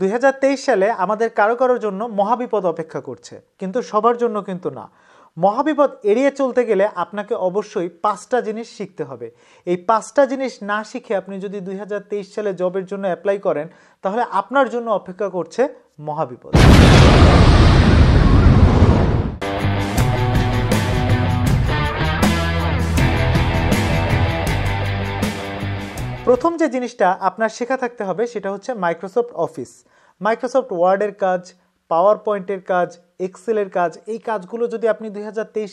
দুই সালে আমাদের কারো কারোর জন্য মহাবিপদ অপেক্ষা করছে কিন্তু সবার জন্য কিন্তু না মহাবিপদ এড়িয়ে চলতে গেলে আপনাকে অবশ্যই পাঁচটা জিনিস শিখতে হবে এই পাঁচটা জিনিস না শিখে আপনি যদি দুই সালে জবের জন্য অ্যাপ্লাই করেন তাহলে আপনার জন্য অপেক্ষা করছে মহাবিপদ প্রথম যে জিনিসটা আপনার শেখা থাকতে হবে সেটা হচ্ছে মাইক্রোসফট অফিস মাইক্রোসফট ওয়ার্ডের কাজ পাওয়ার পয়েন্টের কাজ এক্সেলের কাজ এই কাজগুলো যদি আপনি দুই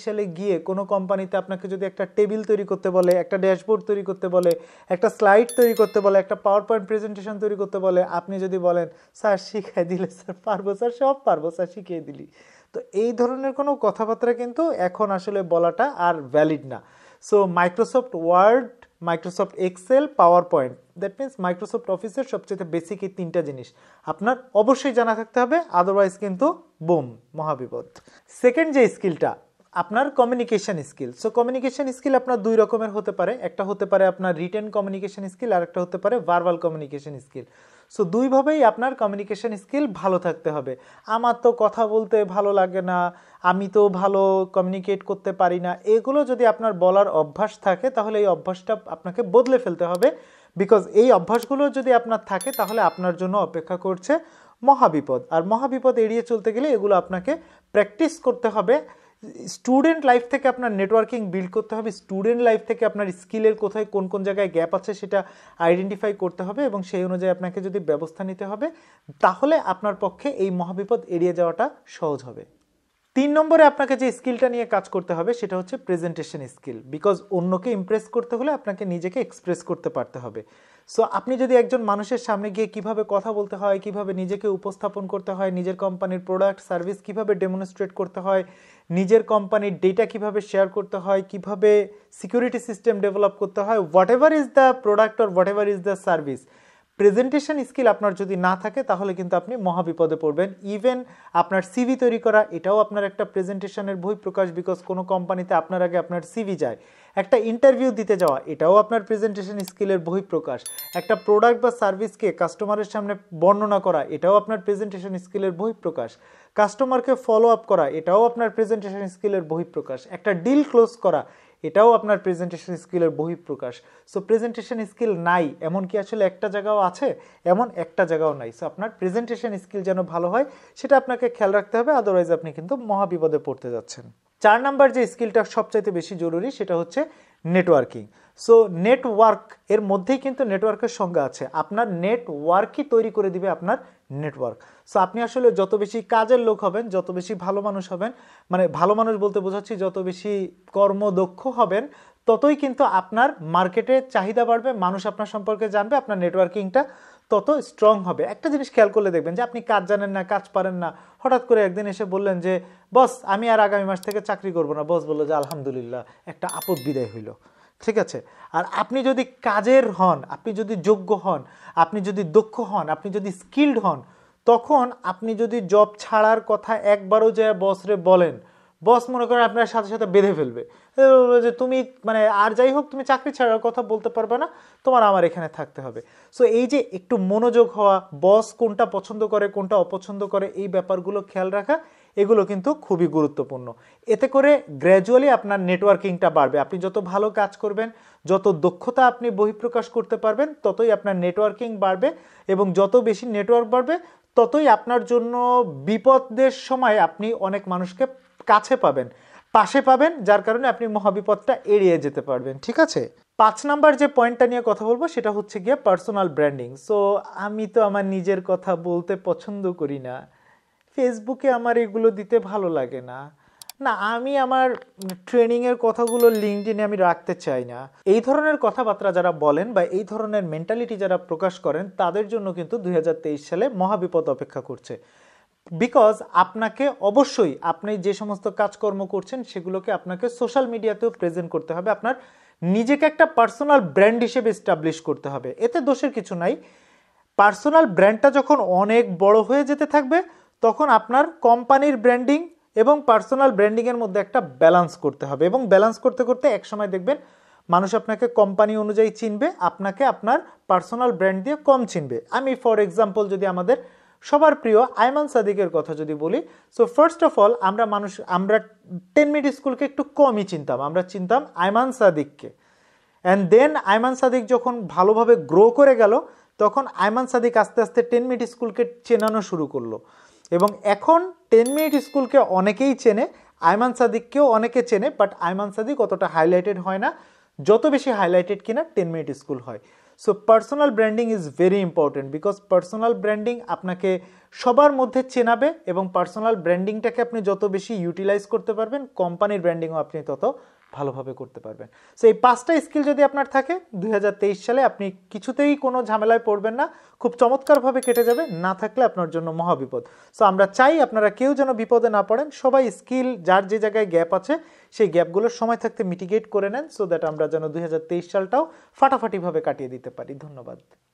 সালে গিয়ে কোনো কোম্পানিতে আপনাকে যদি একটা টেবিল তৈরি করতে বলে একটা ড্যাশবোর্ড তৈরি করতে বলে একটা স্লাইড তৈরি করতে বলে একটা পাওয়ার পয়েন্ট প্রেজেন্টেশন তৈরি করতে বলে আপনি যদি বলেন স্যার শিখাই দিলে স্যার পারবো স্যার সব পারবো স্যার শিখিয়ে দিলি তো এই ধরনের কোনো কথাবার্তা কিন্তু এখন আসলে বলাটা আর ভ্যালিড না so Microsoft Word Microsoft Excel PowerPoint that means Microsoft অফিসের সবচেয়ে বেসিক এই তিনটা জিনিস আপনার অবশ্যই জানা থাকতে হবে আদারওয়াইজ কিন্তু বোম মহাবিপদ সেকেন্ড যে স্কিলটা আপনার communication skill so communication skill আপনার দুই রকমের হতে পারে একটা হতে পারে আপনার রিটেন কমিউনিকেশন স্কিল আর একটা হতে পারে ভার্বাল কমিউনিকেশন স্কিল সো দুইভাবেই আপনার কমিউনিকেশন স্কিল ভালো থাকতে হবে আমার তো কথা বলতে ভালো লাগে না আমি তো ভালো কমিউনিকেট করতে পারি না এগুলো যদি আপনার বলার অভ্যাস থাকে তাহলে এই অভ্যাসটা আপনাকে বদলে ফেলতে হবে বিকজ এই অভ্যাসগুলো যদি আপনার থাকে তাহলে আপনার জন্য অপেক্ষা করছে মহাবিপদ আর মহাবিপদ এড়িয়ে চলতে গেলে এগুলো আপনাকে প্র্যাকটিস করতে হবে স্টুডেন্ট লাইফ থেকে আপনার নেটওয়ার্কিং বিল্ড করতে হবে স্টুডেন্ট লাইফ থেকে আপনার স্কিলের কোথায় কোন কোন জায়গায় গ্যাপ আছে সেটা আইডেন্টিফাই করতে হবে এবং সেই অনুযায়ী আপনাকে যদি ব্যবস্থা নিতে হবে তাহলে আপনার পক্ষে এই মহাবিপদ এড়িয়ে যাওয়াটা সহজ হবে তিন নম্বরে আপনাকে যে স্কিলটা নিয়ে কাজ করতে হবে সেটা হচ্ছে প্রেজেন্টেশন স্কিল বিকজ অন্যকে ইমপ্রেস করতে হলে আপনাকে নিজেকে এক্সপ্রেস করতে পারতে হবে সো আপনি যদি একজন মানুষের সামনে গিয়ে কিভাবে কথা বলতে হয় কিভাবে নিজেকে উপস্থাপন করতে হয় নিজের কোম্পানির প্রোডাক্ট সার্ভিস কিভাবে ডেমনস্ট্রেট করতে হয় নিজের কোম্পানির ডেটা কিভাবে শেয়ার করতে হয় কিভাবে সিকিউরিটি সিস্টেম ডেভেলপ করতে হয় whatever is the product or whatever is the service presentation skill আপনার যদি না থাকে তাহলে কিন্তু আপনি মহাবিপদে পড়বেন ইভেন আপনার সিভি তৈরি করা এটাও আপনার একটা প্রেজেন্টেশনের বহিঃপ্রকাশ বিকজ কোনো কোম্পানিতে আপনার আগে আপনার সিভি যায় একটা ইন্টারভিউ দিতে যাওয়া এটাও আপনার প্রেজেন্টেশন স্কিলের বহিঃপ্রকাশ একটা প্রোডাক্ট বা সার্ভিসকে কাস্টমারের সামনে বর্ণনা করা এটাও আপনার প্রেজেন্টেশন স্কিলের বহিঃপ্রকাশ কাস্টমারকে ফলো আপ করা এটাও আপনার প্রেজেন্টেশন স্কিলের বহিঃপ্রকাশ একটা ডিল ক্লোজ করা এটাও আপনার প্রেজেন্টেশন স্কিলের বহিঃপ্রকাশ সো প্রেজেন্টেশন স্কিল নাই এমন কি আসলে একটা জায়গাও আছে এমন একটা জায়গাও নাই সো আপনার প্রেজেন্টেশন স্কিল যেন ভালো হয় সেটা আপনাকে খেয়াল রাখতে হবে আদারওয়াইজ আপনি কিন্তু মহাবিপদে পড়তে যাচ্ছেন চার নাম্বার যে স্কিলটা সবচাইতে বেশি জরুরি সেটা হচ্ছে নেটওয়ার্কিং সো নেটওয়ার্ক এর মধ্যেই কিন্তু নেটওয়ার্কের সংজ্ঞা আছে আপনার নেটওয়ার্কই তৈরি করে দিবে আপনার নেটওয়ার্ক সো আপনি আসলে যত বেশি কাজের লোক হবেন যত বেশি ভালো মানুষ হবেন মানে ভালো মানুষ বলতে বোঝাচ্ছি যত বেশি কর্মদক্ষ হবেন ততই কিন্তু আপনার মার্কেটে চাহিদা বাড়বে মানুষ আপনার সম্পর্কে জানবে আপনার নেটওয়ার্কিংটা তত স্ট্রং হবে একটা জিনিস খেয়াল করলে দেখবেন যে আপনি কাজ জানেন না কাজ পারেন না হঠাৎ করে একদিন এসে বললেন যে বস আমি আর আগামী মাস থেকে চাকরি করব না বস বললো যে আলহামদুলিল্লাহ একটা আপদ বিদায় হইলো ঠিক আছে আর আপনি যদি কাজের হন আপনি যদি যোগ্য হন আপনি যদি দক্ষ হন আপনি যদি স্কিল্ড হন তখন আপনি যদি জব ছাড়ার কথা একবারও যে বসরে বলেন বস মনে করেন আপনার সাথে সাথে বেঁধে ফেলবে যে তুমি মানে আর যাই হোক তুমি চাকরি ছাড়ার কথা বলতে পারবে না তোমার আমার এখানে থাকতে হবে সো এই যে একটু মনোযোগ হওয়া বস কোনটা পছন্দ করে কোনটা অপছন্দ করে এই ব্যাপারগুলো খেয়াল রাখা এগুলো কিন্তু খুবই গুরুত্বপূর্ণ এতে করে গ্র্যাজুয়ালি আপনার নেটওয়ার্কিংটা বাড়বে আপনি যত ভালো কাজ করবেন যত দক্ষতা আপনি বহিঃপ্রকাশ করতে পারবেন ততই আপনার নেটওয়ার্কিং বাড়বে এবং যত বেশি নেটওয়ার্ক বাড়বে ততই আপনার জন্য বিপদের সময় আপনি অনেক মানুষকে কাছে পাবেন পাশে পাবেন যার কারণে আপনি মহাবিপদটা এড়িয়ে যেতে পারবেন ঠিক আছে পাঁচ নাম্বার যে পয়েন্টটা নিয়ে কথা বলবো সেটা হচ্ছে গিয়ে পার্সোনাল ব্র্যান্ডিং সো আমি তো আমার নিজের কথা বলতে পছন্দ করি না ফেসবুকে আমার এগুলো দিতে ভালো লাগে না না আমি আমার ট্রেনিংয়ের কথাগুলো লিঙ্কডিনে আমি রাখতে চাই না এই ধরনের কথাবার্তা যারা বলেন বা এই ধরনের মেন্টালিটি যারা প্রকাশ করেন তাদের জন্য কিন্তু দুই সালে মহাবিপদ অপেক্ষা করছে বিকজ আপনাকে অবশ্যই আপনি যে সমস্ত কাজকর্ম করছেন সেগুলোকে আপনাকে সোশ্যাল মিডিয়াতেও প্রেজেন্ট করতে হবে আপনার নিজেকে একটা পার্সোনাল ব্র্যান্ড হিসেবে এস্টাবলিশ করতে হবে এতে দোষের কিছু নাই পার্সোনাল ব্র্যান্ডটা যখন অনেক বড় হয়ে যেতে থাকবে তখন আপনার কোম্পানির ব্র্যান্ডিং এবং পার্সোনাল ব্র্যান্ডিংয়ের মধ্যে একটা ব্যালেন্স করতে হবে এবং ব্যালেন্স করতে করতে একসময় দেখবেন মানুষ আপনাকে কোম্পানি অনুযায়ী চিনবে আপনাকে আপনার পার্সোনাল ব্র্যান্ড দিয়ে কম চিনবে আমি ফর এক্সাম্পল যদি আমাদের সবার প্রিয় আয়মান সাদিকের কথা যদি বলি সো ফার্স্ট অফ অল আমরা মানুষ আমরা টেন মিড স্কুলকে একটু কমই চিনতাম আমরা চিনতাম আয়মান সাদিককে অ্যান্ড দেন আয়মান সাদিক যখন ভালোভাবে গ্রো করে গেল তখন আয়মান সাদিক আস্তে আস্তে টেন মিড স্কুলকে চেনানো শুরু করলো এবং এখন টেন মিনিট স্কুলকে অনেকেই চেনে আয়মান সাদিককেও অনেকে চেনে বাট আয়মান সাদিক অতটা হাইলাইটেড হয় না যত বেশি হাইলাইটেড কিনা টেন মিনিট স্কুল হয় so personal branding is very important because personal branding আপনাকে সবার মধ্যে চেনাবে এবং পার্সোনাল ব্র্যান্ডিংটাকে আপনি যত বেশি ইউটিলাইজ করতে পারবেন কোম্পানির ব্র্যান্ডিংও আপনি তত ভালোভাবে করতে পারবেন সো এই পাঁচটা স্কিল যদি আপনার থাকে দুই সালে আপনি কিছুতেই কোনো ঝামেলায় পড়বেন না খুব চমৎকারভাবে কেটে যাবে না থাকলে আপনার জন্য মহাবিপদ সো আমরা চাই আপনারা কেউ যেন বিপদে না পড়েন সবাই স্কিল যার যে জায়গায় গ্যাপ আছে সেই গ্যাপগুলো সময় থাকতে মিটিগেট করে নেন সো দ্যাট আমরা যেন দুই সালটাও ফাটাফাটিভাবে কাটিয়ে দিতে পারি ধন্যবাদ